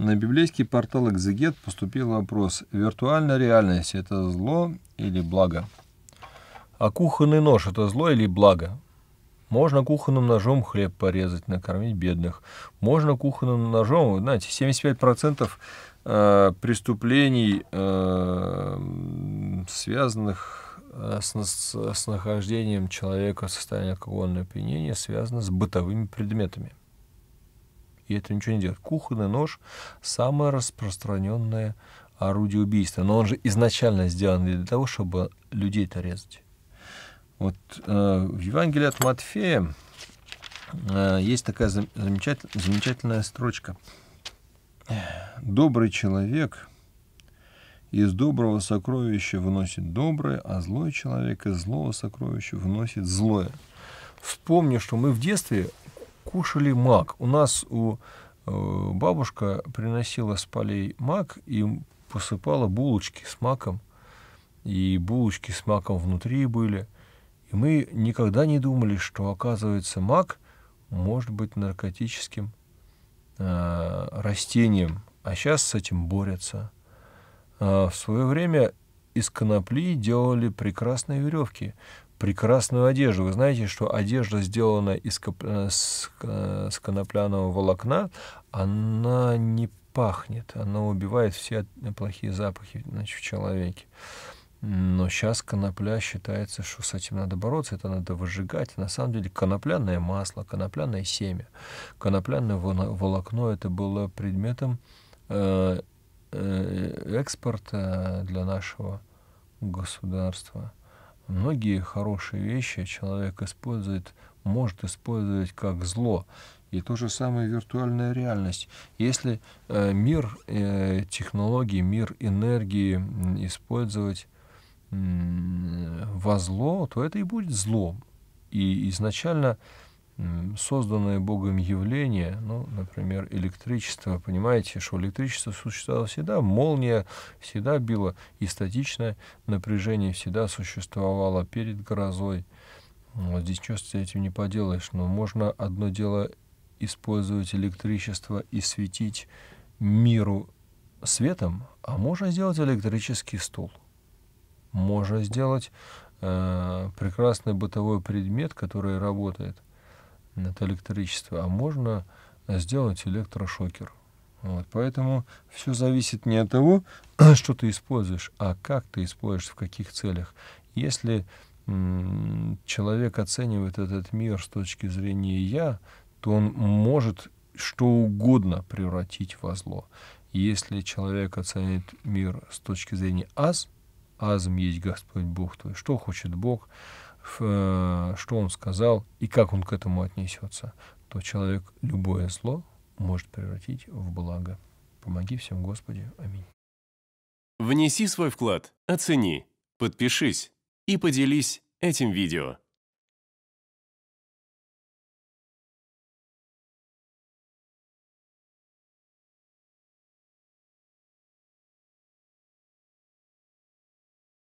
На библейский портал «Экзегет» поступил вопрос, виртуальная реальность – это зло или благо? А кухонный нож – это зло или благо? Можно кухонным ножом хлеб порезать, накормить бедных. Можно кухонным ножом, знаете, 75% э, преступлений, э, связанных э, с, с, с нахождением человека в состоянии алкогольного опьянения, связано с бытовыми предметами и это ничего не делает. Кухонный нож – самое распространенное орудие убийства. Но он же изначально сделан для того, чтобы людей-то резать. Вот э, в Евангелии от Матфея э, есть такая зам- замечатель- замечательная строчка. «Добрый человек из доброго сокровища выносит доброе, а злой человек из злого сокровища выносит злое». Вспомни, что мы в детстве кушали мак. У нас у э, бабушка приносила с полей мак и посыпала булочки с маком. И булочки с маком внутри были. И мы никогда не думали, что, оказывается, мак может быть наркотическим э, растением. А сейчас с этим борются. Э, в свое время из конопли делали прекрасные веревки прекрасную одежду. Вы знаете, что одежда сделана из коп... Э, э, с... конопляного волокна, она не пахнет, она убивает все плохие запахи значит, в человеке. Но сейчас конопля считается, что с этим надо бороться, это надо выжигать. На самом деле конопляное масло, конопляное семя, конопляное волокно это было предметом э, экспорта для нашего государства. Многие хорошие вещи человек использует, может использовать как зло. И то же самое виртуальная реальность. Если э, мир э, технологий, мир энергии использовать э, во зло, то это и будет злом. И изначально созданное Богом явление, ну, например, электричество, понимаете, что электричество существовало всегда, молния всегда била, и статичное напряжение всегда существовало перед грозой. Вот здесь что с этим не поделаешь, но можно одно дело использовать электричество и светить миру светом, а можно сделать электрический стул. Можно сделать э, прекрасный бытовой предмет, который работает – это электричество, а можно сделать электрошокер. Вот, поэтому все зависит не от того, что ты используешь, а как ты используешь, в каких целях. Если человек оценивает этот мир с точки зрения «я», то он может что угодно превратить во зло. Если человек оценит мир с точки зрения «аз», «азм есть Господь Бог твой», что хочет Бог – Э, что он сказал и как он к этому отнесется, то человек любое зло может превратить в благо. Помоги всем, Господи. Аминь. Внеси свой вклад, оцени, подпишись и поделись этим видео.